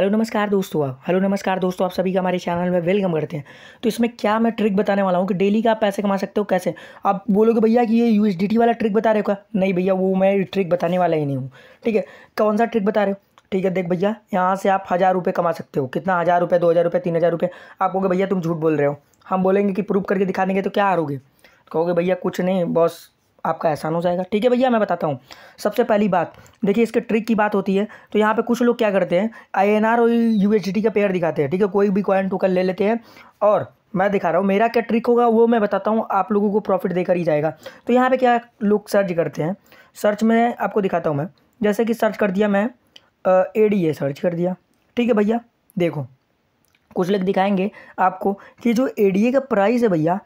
hello नमस्कार दोस्तों आप हेलो नमस्कार दोस्तों आप सभी का हमारे चैनल में वेलकम करते हैं तो इसमें क्या मैं ट्रिक बताने वाला हूँ कि डेली का आप पैसे कमा सकते हो कैसे आप बोलोगे भैया कि ये यू वाला ट्रिक बता रहे हो क्या नहीं भैया वो मैं ट्रिक बताने वाला ही नहीं हूँ ठीक है कौन सा ट्रिक बता रहे हो ठीक है देख भैया यहाँ से आप हज़ार रुपये कमा सकते हो कितना हज़ार रुपये दो हज़ार रुपये तीन हज़ार रुपये आप कहोगे भैया तुम झूठ बोल रहे हो हम बोलेंगे कि प्रूव करके दिखा देंगे तो क्या हारोगे कहोगे भैया कुछ नहीं बॉस आपका एहसान हो जाएगा ठीक है भैया मैं बताता हूँ सबसे पहली बात देखिए इसके ट्रिक की बात होती है तो यहाँ पे कुछ लोग क्या करते हैं आई एन आर और यू यूएसडीटी का पेयर दिखाते हैं ठीक है कोई भी कॉइन टोकन ले लेते हैं और मैं दिखा रहा हूँ मेरा क्या ट्रिक होगा वो मैं बताता हूँ आप लोगों को प्रॉफिट देकर ही जाएगा तो यहाँ पर क्या लोग सर्च करते हैं सर्च में आपको दिखाता हूँ मैं जैसे कि सर्च कर दिया मैं ए डी ए सर्च कर दिया ठीक है भैया देखो कुछ लोग दिखाएंगे आपको कि जो ए डी ए का प्राइस है भैया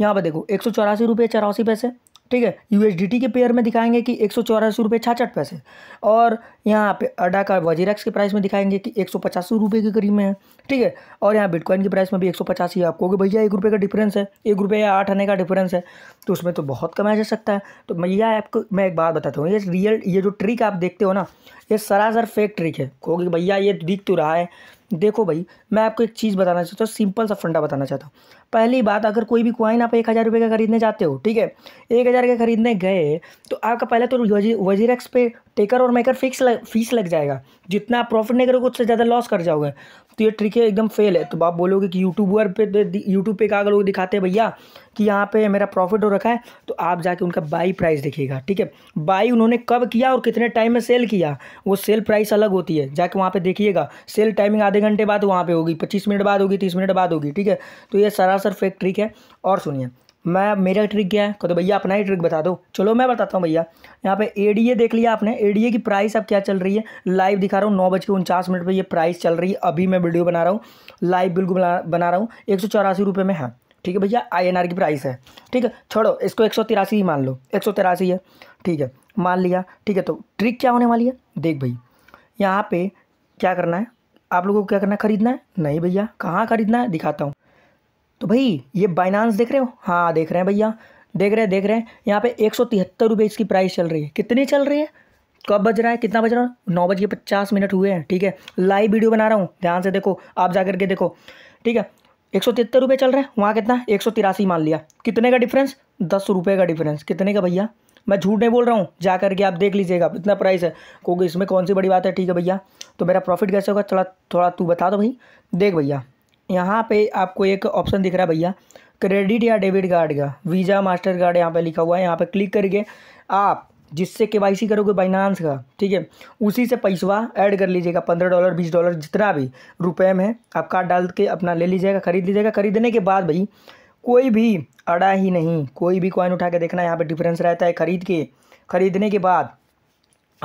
यहाँ पर देखो एक सौ चौरासी रुपये चौरासी पैसे ठीक है यूएसडीटी के पेयर में दिखाएंगे कि एक सौ चौरासी रुपये छाछठ पैसे और यहाँ पे अडा का वजीरक्स के प्राइस में दिखाएंगे कि एक सौ पचासी रुपये के करीब में है ठीक है और यहाँ बिटकॉइन की प्राइस में भी एक सौ पचासी है आपको भैया एक रुपये का डिफरेंस है एक रुपये या आठ आने का डिफरेंस है तो उसमें तो बहुत कमाया जा सकता है तो भैया आपको मैं एक बात बताता हूँ ये रियल ये जो ट्रिक आप देखते हो ना ये सरासर फेक ट्रिक है कहोगे भैया ये दिख तो रहा है देखो भाई मैं आपको एक चीज़ बताना चाहता हूँ सिंपल सा फंडा बताना चाहता हूँ पहली बात अगर कोई भी क्वाइन आप एक हज़ार रुपये का खरीदने जाते हो ठीक है एक हज़ार का खरीदने गए तो आपका पहले तो वजीर एक्स पे टेकर और मेकर फिक्स लग फीस लग जाएगा जितना आप प्रॉफिट नहीं करोगे उससे ज़्यादा लॉस कर जाओगे तो ये ट्रिक है एकदम फेल है तो आप बोलोगे कि यूट्यूबर पे यूट्यूब पे कागल लोग दिखाते हैं भैया कि यहाँ पे मेरा प्रॉफिट हो रखा है तो आप जाके उनका बाई प्राइस देखिएगा ठीक है बाई उन्होंने कब किया और कितने टाइम में सेल किया वो सेल प्राइस अलग होती है जाके वहाँ पर देखिएगा सेल टाइमिंग आधे घंटे बाद वहाँ पर होगी पच्चीस मिनट बाद होगी तीस मिनट बाद होगी ठीक है तो ये सरासर फेक ट्रिक है और सुनिए मैं मेरा ट्रिक क्या है कहते तो भैया अपना ही ट्रिक बता दो चलो मैं बताता हूँ भैया यहाँ पे एडीए देख लिया आपने एडीए की प्राइस अब क्या चल रही है लाइव दिखा रहा हूँ नौ बज के उनचास मिनट पर ये प्राइस चल रही है अभी मैं वीडियो बना रहा हूँ लाइव बिल्कुल बना बना रहा हूँ एक सौ चौरासी रुपये में है ठीक है भैया आईएनआर की प्राइस है ठीक है छोड़ो इसको एक सौ तिरासी ही मान लो एक सौ तिरासी है ठीक है मान लिया ठीक है तो ट्रिक क्या होने वाली है देख भाई यहाँ पे क्या करना है आप लोगों को क्या करना है खरीदना है नहीं भैया कहाँ खरीदना है दिखाता हूँ तो भाई ये बाइनांस देख रहे हो हाँ देख रहे हैं भैया देख रहे हैं देख रहे हैं यहाँ पे एक सौ तिहत्तर रुपये इसकी प्राइस चल रही है कितनी चल रही है कब बज रहा है कितना बज रहा है नौ बज के पचास मिनट हुए हैं ठीक है लाइव वीडियो बना रहा हूँ ध्यान से देखो आप जा करके देखो ठीक है एक सौ तिहत्तर रुपये चल रहे हैं वहाँ कितना एक सौ तिरासी मान लिया कितने का डिफरेंस दस रुपये का डिफरेंस कितने का भैया मैं झूठ नहीं बोल रहा हूँ जा करके आप देख लीजिएगा इतना प्राइस है क्योंकि इसमें कौन सी बड़ी बात है ठीक है भैया तो मेरा प्रॉफिट कैसे होगा थोड़ा थोड़ा तू बता दो भाई देख भैया यहाँ पे आपको एक ऑप्शन दिख रहा है भैया क्रेडिट या डेबिट कार्ड का वीज़ा मास्टर कार्ड यहाँ पर लिखा हुआ है यहाँ पर क्लिक करके आप जिससे के वाई सी करोगे बाइनांस का ठीक है उसी से पैसवा ऐड कर लीजिएगा पंद्रह डॉलर बीस डॉलर जितना भी रुपये में आप कार्ड डाल के अपना ले लीजिएगा खरीद लीजिएगा खरीदने के बाद भाई कोई भी अड़ा ही नहीं कोई भी कॉइन उठा के देखना यहाँ पे डिफरेंस रहता है खरीद के खरीदने के बाद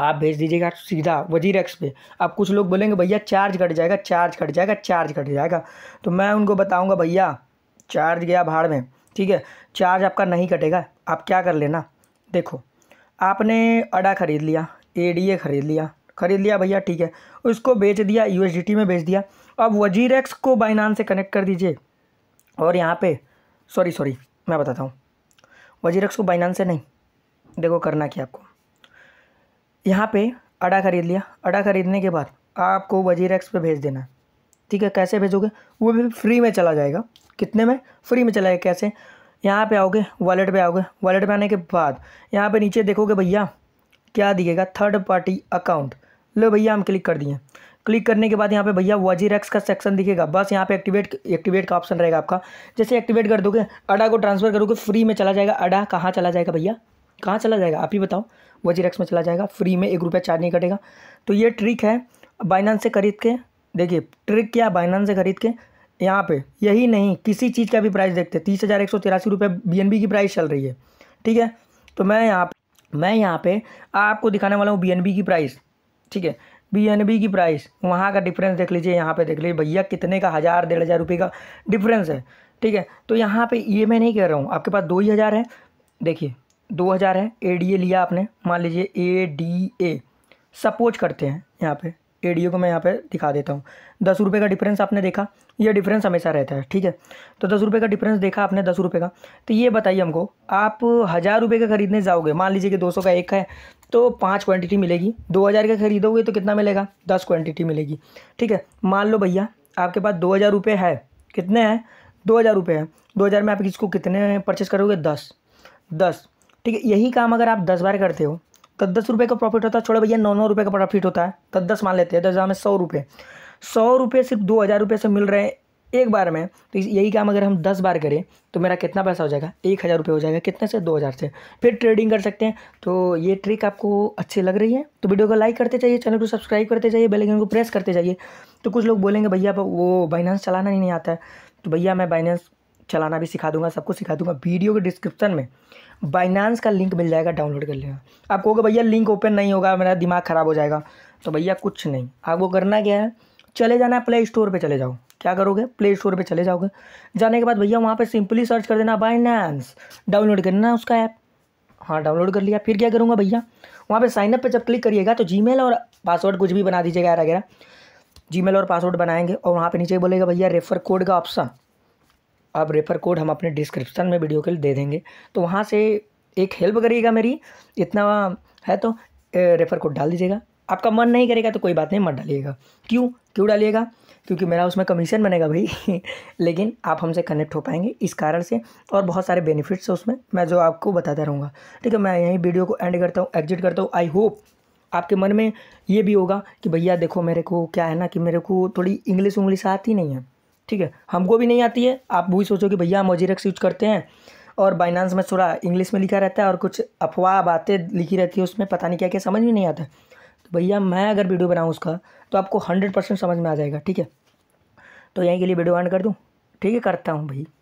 आप भेज दीजिएगा सीधा वजीर एक्स पे अब कुछ लोग बोलेंगे भैया चार्ज कट जाएगा चार्ज कट जाएगा चार्ज कट जाएगा तो मैं उनको बताऊँगा भैया चार्ज गया भाड़ में ठीक है चार्ज आपका नहीं कटेगा आप क्या कर लेना देखो आपने अडा ख़रीद लिया ए ख़रीद लिया ख़रीद लिया भैया ठीक है उसको बेच दिया यू में बेच दिया अब एक्स को बाइनान से कनेक्ट कर दीजिए और यहाँ पे सॉरी सॉरी मैं बताता हूँ वजीरेक्स को बाइनान से नहीं देखो करना क्या आपको यहाँ पे अडा ख़रीद लिया अडा ख़रीदने के बाद आपको एक्स पे भेज देना ठीक है कैसे भेजोगे वो भी फ्री में चला जाएगा कितने में फ्री में चला जाएगा कैसे यहाँ पे आओगे वॉलेट पे आओगे वॉलेट पे आने के बाद यहाँ पे नीचे देखोगे भैया क्या दिखेगा थर्ड पार्टी अकाउंट लो भैया हम क्लिक कर दिए क्लिक करने के बाद यहाँ पे भैया वॉजी रैक्स का सेक्शन दिखेगा बस यहाँ पे एक्टिवेट एक्टिवेट का ऑप्शन रहेगा आपका जैसे एक्टिवेट कर दोगे अडा को ट्रांसफर करोगे फ्री में चला जाएगा अडा कहाँ चला जाएगा भैया कहाँ चला जाएगा आप ही बताओ वॉजी रैक्स में चला जाएगा फ्री में एक रुपया चार्ज नहीं कटेगा तो ये ट्रिक है बाइनान से खरीद के देखिए ट्रिक क्या बाइनान से खरीद के यहाँ पे यही नहीं किसी चीज़ का भी प्राइस देखते हैं तीस हज़ार एक सौ तिरासी रुपये बी की प्राइस चल रही है ठीक है तो मैं यहाँ मैं यहाँ पे आपको दिखाने वाला हूँ बी की प्राइस ठीक है बी की प्राइस वहाँ का डिफरेंस देख लीजिए यहाँ पे देख लीजिए भैया कितने का हज़ार डेढ़ हज़ार रुपये का डिफरेंस है ठीक है तो यहाँ पर ये मैं नहीं कह रहा हूँ आपके पास दो ही हज़ार है देखिए दो हज़ार है ए डी ए लिया आपने मान लीजिए ए डी ए सपोज करते हैं यहाँ पे एडीओ को मैं यहाँ पे दिखा देता हूँ दस रुपये का डिफरेंस आपने देखा ये डिफरेंस हमेशा रहता है ठीक है तो दस रुपये का डिफरेंस देखा आपने दस रुपये का तो ये बताइए हमको आप हज़ार रुपये का खरीदने जाओगे मान लीजिए कि दो सौ का एक है तो पाँच क्वांटिटी मिलेगी दो हज़ार का खरीदोगे तो कितना मिलेगा दस क्वान्टिटी मिलेगी ठीक है मान लो भैया आपके पास दो हज़ार रुपये है कितने हैं दो हज़ार रुपये हैं दो हज़ार में आप इसको कितने परचेस करोगे दस दस ठीक है यही काम अगर आप दस बार करते हो तो दस रुपये का प्रॉफिट होता है छोड़े भैया नौ नौ रुपये का प्रॉफिट होता है तो दस मान लेते हैं दस हज़ार में सौ रुपये सौ रुपये सिर्फ दो हज़ार रुपये से मिल रहे हैं एक बार में तो यही काम अगर हम दस बार करें तो मेरा कितना पैसा हो जाएगा एक हज़ार रुपये हो जाएगा कितने से दो हज़ार से फिर ट्रेडिंग कर सकते हैं तो ये ट्रिक आपको अच्छी लग रही है तो वीडियो को लाइक करते जाइए चैनल को सब्सक्राइब करते जाइए बेल आइकन को प्रेस करते जाइए तो कुछ लोग बोलेंगे भैया वो बाइनेंस चलाना ही नहीं आता है तो भैया मैं बाइनेंस चलाना भी सिखा दूंगा सब कुछ सिखा दूंगा वीडियो के डिस्क्रिप्शन में बाइनांस का लिंक मिल जाएगा डाउनलोड कर लेना आप कहोगे भैया लिंक ओपन नहीं होगा मेरा दिमाग ख़राब हो जाएगा तो भैया कुछ नहीं आपको करना क्या है चले जाना है प्ले स्टोर पर चले जाओ क्या करोगे प्ले स्टोर पर चले जाओगे जाने के बाद भैया वहाँ पर सिंपली सर्च कर देना बाइनांस डाउनलोड कर लेना उसका ऐप हाँ डाउनलोड कर लिया फिर क्या करूँगा भैया वहाँ पर साइनअप पर जब क्लिक करिएगा तो जी और पासवर्ड कुछ भी बना दीजिएगा यार वगैरह जी और पासवर्ड बनाएंगे और वहाँ पे नीचे बोलेगा भैया रेफर कोड का ऑप्शन आप रेफर कोड हम अपने डिस्क्रिप्शन में वीडियो के लिए दे देंगे तो वहाँ से एक हेल्प करिएगा मेरी इतना है तो रेफर कोड डाल दीजिएगा आपका मन नहीं करेगा तो कोई बात नहीं मत डालिएगा क्यों क्यों डालिएगा क्योंकि मेरा उसमें कमीशन बनेगा भाई लेकिन आप हमसे कनेक्ट हो पाएंगे इस कारण से और बहुत सारे बेनिफिट्स हैं उसमें मैं जो आपको बताता रहूँगा ठीक है मैं यहीं वीडियो को एंड करता हूँ एग्जिट करता हूँ आई होप आपके मन में ये भी होगा कि भैया देखो मेरे को क्या है ना कि मेरे को थोड़ी इंग्लिश उंग्लिश आती नहीं है ठीक है हमको भी नहीं आती है आप वही सोचो कि भैया हम ओजीरेक्स यूज करते हैं और बाइनांस में थोड़ा इंग्लिश में लिखा रहता है और कुछ अफवाह बातें लिखी रहती है उसमें पता नहीं क्या क्या समझ में नहीं आता तो भैया मैं अगर वीडियो बनाऊँ उसका तो आपको हंड्रेड परसेंट समझ में आ जाएगा ठीक है तो यहीं के लिए वीडियो एंड कर दूँ ठीक है करता हूँ भाई